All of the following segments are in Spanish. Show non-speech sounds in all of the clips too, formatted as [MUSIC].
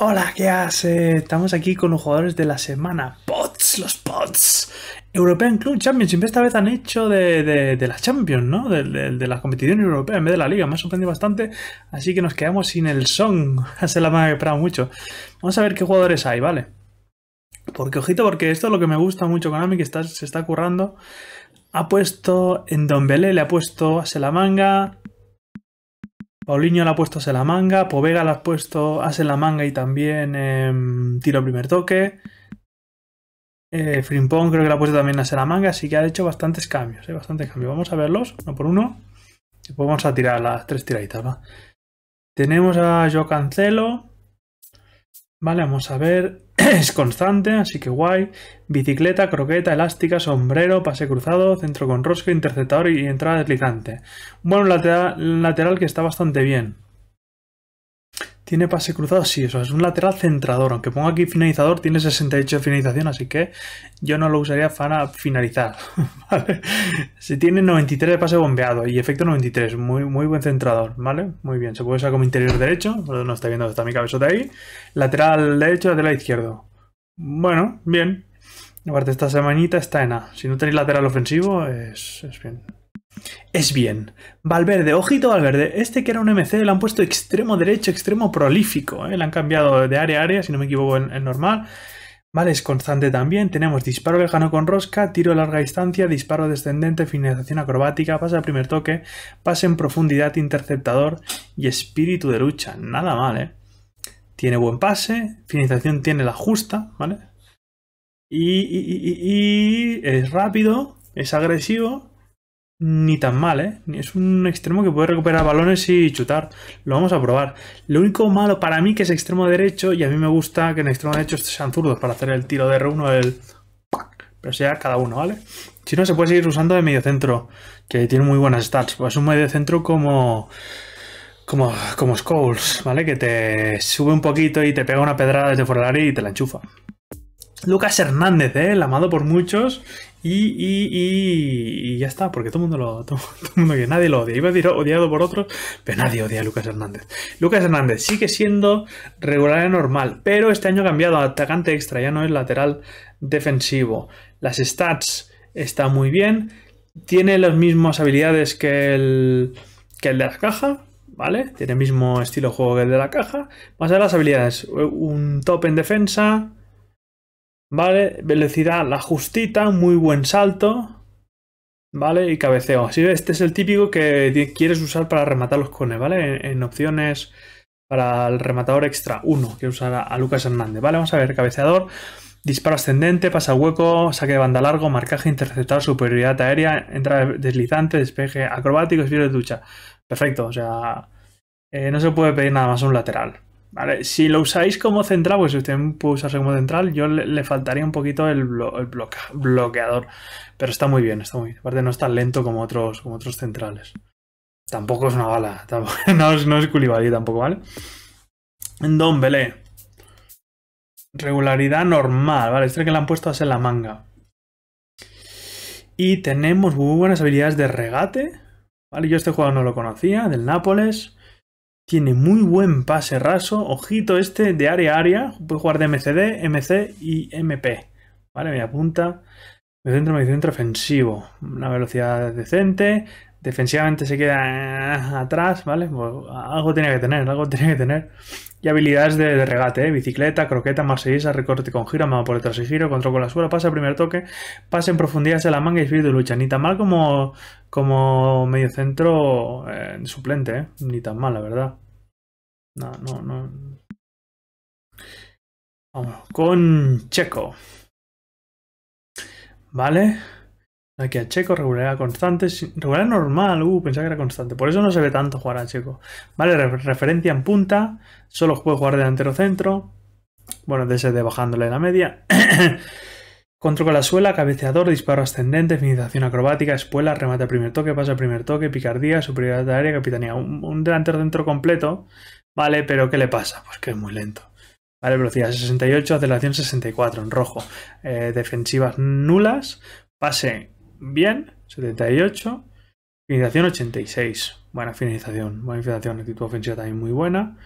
Hola, ¿qué hace? Estamos aquí con los jugadores de la semana. Pots, los Pots. European Club Championship. Esta vez han hecho de, de, las Champions, ¿no? De, de, competición europea en vez de la Liga. Me ha sorprendido bastante. Así que nos quedamos sin el Song. [LAUGHS] hace la he esperado mucho. Vamos a ver qué jugadores hay, ¿vale? Porque, ojito, porque esto es lo que me gusta mucho con Ami, que está, se está currando. Ha puesto en Don Belé, le ha puesto a Selamanga, Paulinho la ha puesto a la manga, Povega la ha puesto a la manga y también em, tiro primer toque. Eh, creo que la ha puesto también a la manga, así que ha hecho bastantes cambios, eh, bastantes cambios. Vamos a verlos uno por uno. Y vamos a tirar las tres tiraditas, Tenemos a Yo Cancelo, Vale, vamos a ver. [CLEARS THROAT] es constante, así que guay. Bicicleta, croqueta, elástica, sombrero, pase cruzado, centro con rosca, interceptador y entrada deslizante. Bueno, lateral que está bastante bien. Tiene pase cruzado, sí, eso es un lateral centrador. Aunque ponga aquí finalizador, tiene 68 de finalización, así que yo no lo usaría para finalizar. [LAUGHS] ¿vale? Si tiene 93 de pase bombeado y efecto 93, muy, muy buen centrador, ¿vale? Muy bien, se puede usar como interior derecho, no está viendo, está mi cabezota ahí. Lateral derecho, lateral izquierdo. Bueno, bien. Aparte, esta semanita está en A. Si no tenéis lateral ofensivo, es, es bien. Es bien, Valverde, ojito Valverde, este que era un MC le han puesto extremo derecho, extremo prolífico, ¿eh? le han cambiado de área a área, si no me equivoco en, normal. Vale, es constante también, tenemos disparo lejano con rosca, tiro a larga distancia, disparo descendente, finalización acrobática, pasa al primer toque, pase en profundidad, interceptador y espíritu de lucha, nada mal, ¿eh? Tiene buen pase, finalización tiene la justa, ¿vale? y es rápido, es agresivo, ni tan mal, ¿eh? Es un extremo que puede recuperar balones y chutar. Lo vamos a probar. Lo único malo para mí que es extremo derecho y a mí me gusta que en extremo derecho sean zurdos para hacer el tiro de R1 el... Pero sea cada uno, ¿vale? Si no, se puede seguir usando de medio centro, que tiene muy buenas stats. Pues un medio centro como... Como, como ¿vale? Que te sube un poquito y te pega una pedrada desde fuera del área y te la enchufa. Lucas Hernández, ¿eh? el amado por muchos y, y, ya está, porque todo el mundo lo. [LAUGHS] Todo, nadie lo odia. Iba a decir odiado por otros, pero nadie odia a Lucas Hernández. Lucas Hernández sigue siendo regular y normal, pero este año ha cambiado a atacante extra, ya no es lateral defensivo. Las stats están muy bien. Tiene las mismas habilidades que el, que el de la caja, ¿vale? Tiene el mismo estilo de juego que el de la caja. Más las habilidades, un top en defensa, ¿Vale? Velocidad, la justita, muy buen salto. ¿Vale? Y cabeceo. Así este es el típico que quieres usar para rematar los cones, ¿vale? En, opciones para el rematador extra 1, que usará a, Lucas Hernández, ¿vale? Vamos a ver, cabeceador, disparo ascendente, pasa hueco, saque de banda largo, marcaje interceptado, superioridad aérea, entra deslizante, despeje acrobático, espiro de ducha. Perfecto, o sea, eh, no se puede pedir nada más a un lateral. Vale, si lo usáis como central, pues si usted puede usarse como central, yo le, faltaría un poquito el, bloqueador. Pero está muy bien, está muy bien. Aparte no es tan lento como otros, como otros centrales. Tampoco es una bala, [LAUGHS] no es, no tampoco, ¿vale? Don Belé. Regularidad normal, ¿vale? Este que le han puesto a hacer la manga. Y tenemos muy buenas habilidades de regate, ¿vale? Yo este jugador no lo conocía, del Nápoles. Tiene muy buen pase raso. Ojito este de área a área. Puede jugar de MCD, MC y MP. Vale, me apunta. me centro, me centro ofensivo. Una velocidad decente defensivamente se queda ah, atrás, ¿vale? algo tenía que tener, algo [LAUGHS] tiene que tener. Y habilidades de, regate, ¿eh? bicicleta, croqueta, más recorte con giro, mano por detrás y giro, control con la suela, pasa primer toque, Pasa en profundidad hacia la manga y espíritu de lucha. Ni tan mal como, como medio centro eh, suplente, ¿eh? ni tan mal, la verdad. No, no, no. Vamos, con Checo. ¿Vale? Aquí a Checo, regularidad constante. Regularidad normal, uh, pensaba que era constante. Por eso no se ve tanto jugar a Checo. Vale, referencia en punta. Solo puede jugar delantero centro. Bueno, desde bajándole la media. [COUGHS] Control con la suela, cabeceador, disparo ascendente, finalización acrobática, espuela, remate a primer toque, pasa a primer toque, picardía, superioridad de área, capitanía. Un, delantero centro completo, ¿vale? Pero ¿qué le pasa? Pues que es muy lento. Vale, velocidad 68, aceleración 64 en rojo. Eh, defensivas nulas, pase bien, 78. Finalización 86. Buena finalización, buena finalización. tipo ofensiva también muy buena.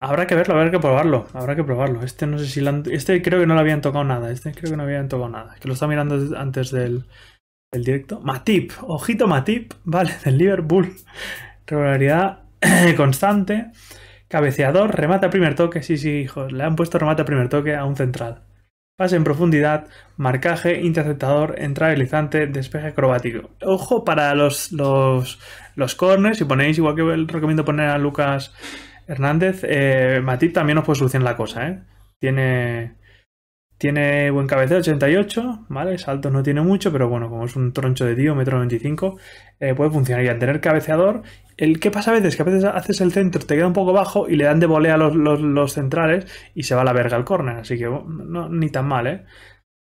Habrá que verlo, habrá que probarlo. Habrá que probarlo. Este no sé si han, Este creo que no lo habían tocado nada. Este creo que no habían tocado nada. Es que lo está mirando antes del, directo. Matip. Ojito Matip. [LAUGHS] Vale, del Liverpool. Regularidad [CLEARS THROAT] constante. Cabeceador. Remata a primer toque. Sí, sí, hijos. Le han puesto remata a primer toque a un central en profundidad, marcaje, interceptador, entrada deslizante, despeje acrobático. Ojo para los, los, los corners, si ponéis, igual que recomiendo poner a Lucas Hernández, eh, también os puede solucionar la cosa, ¿eh? Tiene, tiene buen cabeceo, 88, ¿vale? Saltos no tiene mucho, pero bueno, como es un troncho de tío, metro 95, eh, puede funcionar. Y al tener cabeceador, el que pasa a veces, que a veces haces el centro, te queda un poco bajo y le dan de volea los, los, centrales y se va a la verga al córner. Así que no, ni tan mal, ¿eh?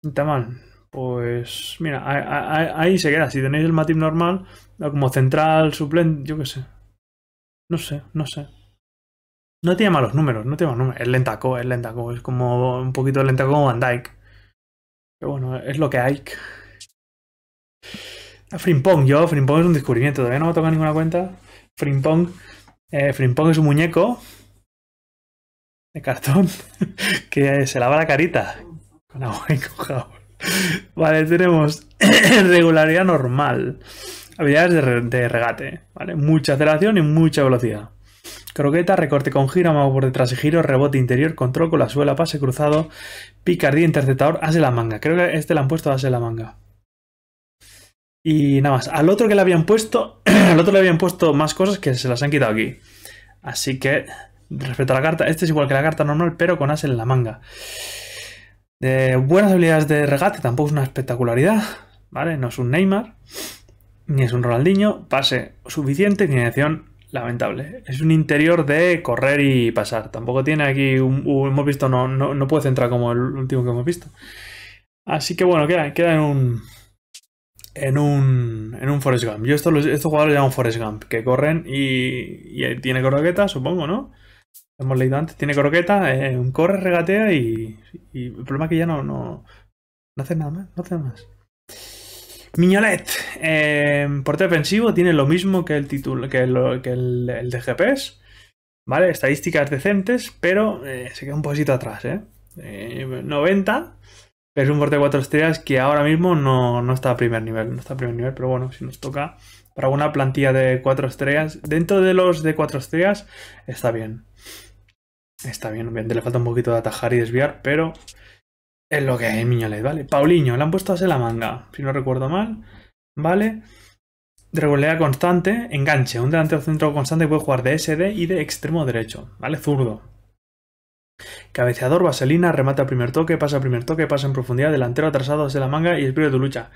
Ni tan mal. Pues mira, ahí, se queda. Si tenéis el Matip normal, como central, suplente, yo qué sé. No sé, no sé. No tiene malos números, no tiene malos números. Es lentaco, es lentaco. Es como un poquito lentaco como Van Dyke. Pero bueno, es lo que hay. Ah, Frimpong, yo, Frimpong es un descubrimiento. Todavía no me toca ninguna cuenta. Frimpong, eh, Frimpong es un muñeco de cartón [LAUGHS] que se lava la carita con agua y con Vale, tenemos [CLEARS THROAT] regularidad normal. Habilidades de, de regate, ¿vale? Mucha aceleración y mucha velocidad. Croqueta, recorte con giro, amago por detrás y giro, rebote interior, control con la suela, pase cruzado, picardía, interceptador, hace la manga. Creo que este le han puesto as en la manga. Y nada más. Al otro que le habían puesto, [CLEARS THROAT] al otro le habían puesto más cosas que se las han quitado aquí. Así que, respecto a la carta, este es igual que la carta normal, pero con as en la manga. de buenas habilidades de regate, tampoco es una espectacularidad, ¿vale? No es un Neymar, ni es un Ronaldinho, pase suficiente, iniciación Lamentable. Es un interior de correr y pasar. Tampoco tiene aquí un, hemos visto, no, no, puede centrar como el último que hemos visto. Así que bueno, queda, en un. En un. En un Forest Gump. Yo esto, estos jugadores llaman Forest Gump, que corren y. tiene croqueta, supongo, ¿no? Hemos leído antes, tiene croqueta, eh, corre, regatea y, El problema es que ya no, no. No hace nada más, no hace nada más. Miñolet, eh, porte defensivo, tiene lo mismo que el título que, el, el, de GPS, ¿vale? Estadísticas decentes, pero eh, se queda un poquito atrás, ¿eh? 90, eh, es un porte de 4 estrellas que ahora mismo no, está a primer nivel, no está a primer nivel, pero bueno, si nos toca para una plantilla de 4 estrellas, dentro de los de 4 estrellas, está bien. Está bien, obviamente le falta un poquito de atajar y desviar, pero es lo que es Miñolet, ¿vale? Paulinho, le han puesto a la manga, si no recuerdo mal, ¿vale? De constante, enganche, un delantero centro constante puede jugar de SD y de extremo derecho, ¿vale? Zurdo. Cabeceador, vaselina, remate a primer toque, pasa a primer toque, pasa en profundidad, delantero atrasado desde la manga y espíritu de lucha.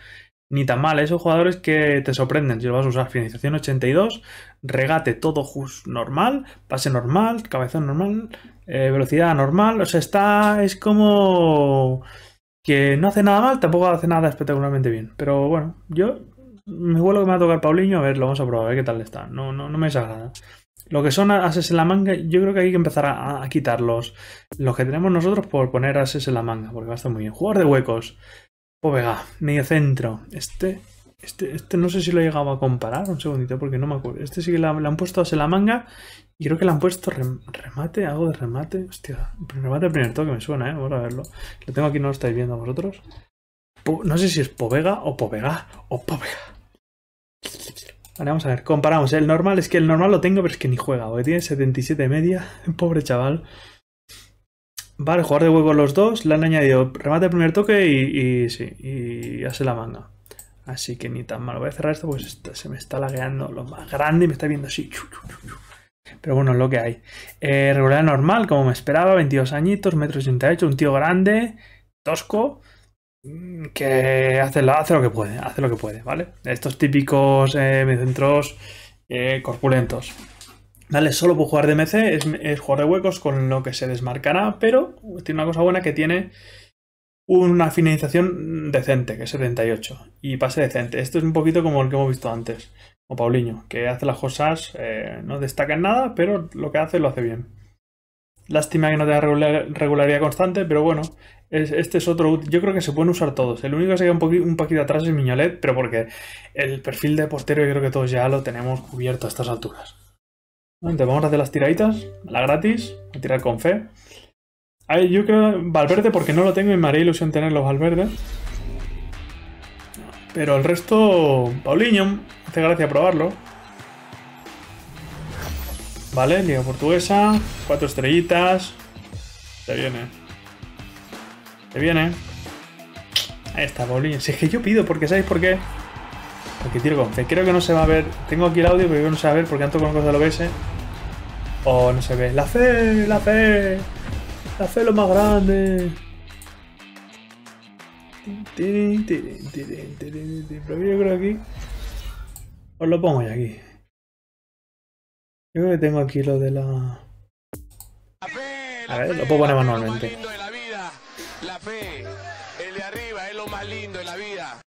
Ni tan mal, ¿eh? esos jugadores que te sorprenden si lo vas a usar. Finalización 82, regate todo just normal, pase normal, cabeza normal, eh, velocidad normal. O sea, está. Es como. Que no hace nada mal, tampoco hace nada espectacularmente bien. Pero bueno, yo. Me vuelvo que me va a tocar Paulinho, a ver, lo vamos a probar, a ver qué tal está. No, no, no me desagrada. Lo que son ases en la manga, yo creo que hay que empezar a, quitarlos. Los que tenemos nosotros por poner ases en la manga, porque va a estar muy bien. Jugador de huecos. Povega, pues medio centro. Este, este, este no sé si lo he llegado a comparar, un segundito, porque no me acuerdo. Este sí que le han puesto ases en la manga y creo que le han puesto remate, algo de remate. Hostia, remate al primer toque me suena, ¿eh? Vamos a verlo. Lo tengo aquí, no lo estáis viendo vosotros. No sé si es Povega o Povega o Povega. Vale, vamos a ver, comparamos. El normal es que el normal lo tengo, pero es que ni juega, porque tiene 77 media. [LAUGHS] Pobre chaval. Vale, jugar de huevo los dos. Le han añadido remate el primer toque y, sí, y hace la manga. Así que ni tan mal. Voy a cerrar esto pues se me está lagueando lo más grande y me está viendo así. Pero bueno, lo que hay. Eh, regular normal, como me esperaba, 22 añitos, 188 88, un tío grande, tosco. Mm, que hace, lo que puede, hace lo que puede, ¿vale? Estos típicos eh, eh corpulentos. ¿Vale? Solo por jugar de MC es, jugar de huecos con lo que se desmarcará, pero tiene una cosa buena que tiene una finalización decente, que es 78, y pase decente. Esto es un poquito como el que hemos visto antes, o Paulinho, que hace las cosas, eh, no destaca en nada, pero lo que hace lo hace bien. Lástima que no tenga regularidad constante, pero bueno, este es otro. Yo creo que se pueden usar todos. El único que se queda un, poquito, un poquito atrás es Miñolet, pero porque el perfil de portero yo creo que todos ya lo tenemos cubierto a estas alturas. vamos a hacer las tiraditas, la gratis, a tirar con fe. yo creo Valverde porque no lo tengo y me haría ilusión tenerlo Valverde. Pero el resto, Paulinho, hace gracia probarlo. Vale, Liga Portuguesa. Cuatro estrellitas. Se viene. Se viene. Ahí está, Paulinho. Si es que yo pido, porque ¿sabéis por qué? Porque tiro con fe. Creo que no se va a ver. Tengo aquí el audio, pero yo no se va a ver porque han tocado con cosas lo OBS. O oh, no se ve. La fe, la fe. La fe lo más grande. Pero yo creo que aquí. Os lo pongo ya aquí. Yo creo que tengo aquí lo de la... A ver, lo puedo poner manualmente. La fe, lo más lindo de la vida.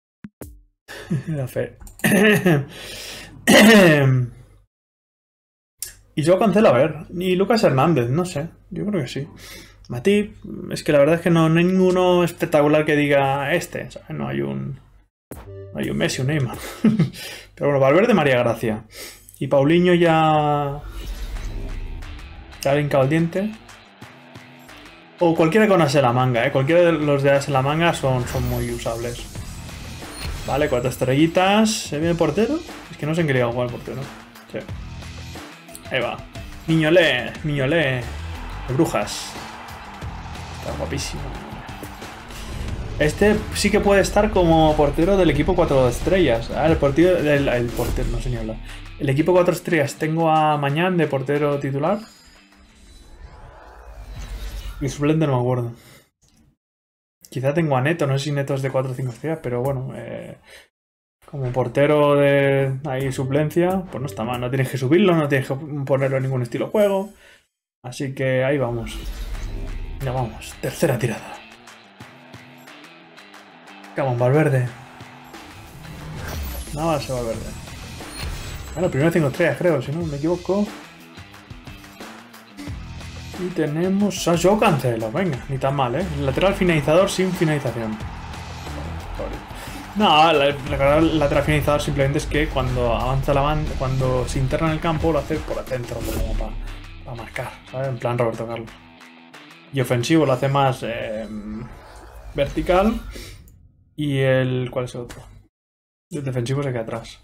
[LAUGHS] [COUGHS] y yo cancelo, a ver. Ni Lucas Hernández, no sé. Yo creo que sí. Matip, es que la verdad es que no, hay ninguno espectacular que diga este. No hay un. No hay un Messi, un Neymar. [LAUGHS] Pero bueno, Valverde María Gracia. Y Paulinho ya. Ya ha diente. O cualquiera con as la manga, ¿eh? Cualquiera de los de la manga son, son muy usables. Vale, cuatro estrellitas. ¿Se viene el portero? Es que no sé en qué a jugar el portero. Sí. Ahí va. Miñole, brujas. Está guapísimo. Este sí que puede estar como portero del equipo 4 estrellas. Ah, el portero, el, portero, no sé ni El equipo 4 estrellas, tengo a Mañán de portero titular. Y suplente no me acuerdo. Quizá tengo a Neto, no sé si Neto es de 4 o 5 estrellas, pero bueno. Eh, como portero de ahí suplencia, pues no está mal. No tienes que subirlo, no tienes que ponerlo en ningún estilo juego. Así que ahí vamos. Ya vamos, tercera tirada. Camón, Valverde. Nada más Valverde. Bueno, ah, primero tengo estrellas, creo, si no me equivoco. Y tenemos Sancho Cancelo, venga, ni tan mal, ¿eh? Lateral finalizador sin finalización. No, el lateral finalizador simplemente es que cuando avanza la banda, cuando se interna en el campo, lo hace por adentro, centro, como para, marcar, ¿sabes? En plan Roberto Carlos. Y ofensivo lo hace más eh, vertical y el. ¿Cuál es el otro? El defensivo se queda atrás.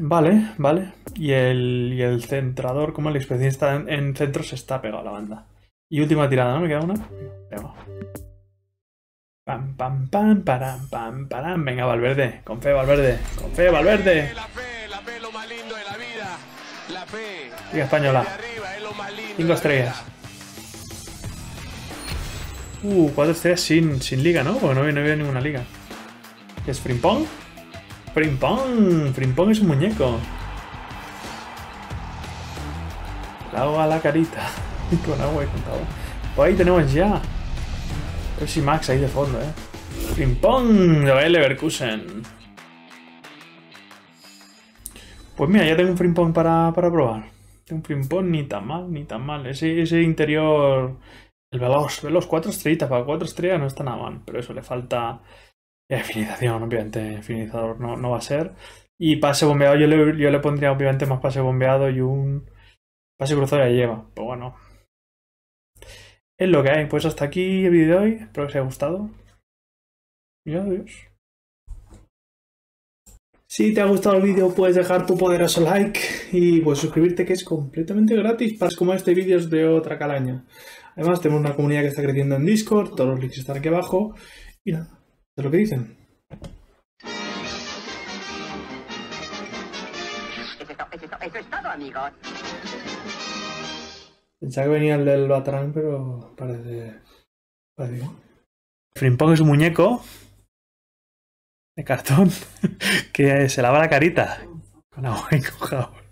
Vale, vale. Y el, y el centrador, como el especialista en, centro, se está pegado a la banda. Y última tirada, ¿no? ¿Me queda una? Venga. Pam, pam, pam, param, pam, param. Venga, Valverde. Con fe, Valverde. Con fe, Valverde. La fe, la fe, lo más lindo de la vida. La fe. española. Cinco estrellas. Uh, 4 estrellas sin, sin liga, ¿no? Porque no, no había ninguna liga. ¿Qué es Frimpong? Frimpong. Frimpong es un muñeco. El a la carita. [LAUGHS] con agua y con agua. Pues ahí tenemos ya. Pepsi Max ahí de fondo, eh. Frimpong de Bayer Leverkusen. Pues mira, ya tengo un Frimpong para, para probar. Tengo un Frimpong ni tan mal, ni tan mal. ese interior el los cuatro estrellitas, para cuatro estrellas no está nada mal, pero eso le falta finalización obviamente, finalizador no, no va a ser. Y pase bombeado, yo le, pondría obviamente más pase bombeado y un pase cruzado ya lleva, pero pues bueno. Es lo que hay, pues hasta aquí el vídeo de hoy, espero que os haya gustado. Y adiós. Si te ha gustado el vídeo puedes dejar tu poderoso like y pues suscribirte que es completamente gratis para como este vídeo es de otra calaña. Además tenemos una comunidad que está creciendo en Discord, todos los links están aquí abajo y nada, es lo que dicen. Pensaba que venía el del Batrán, pero parece... parece... Frimpong es un muñeco de cartón [LAUGHS] que se lava la carita con agua y con jabón.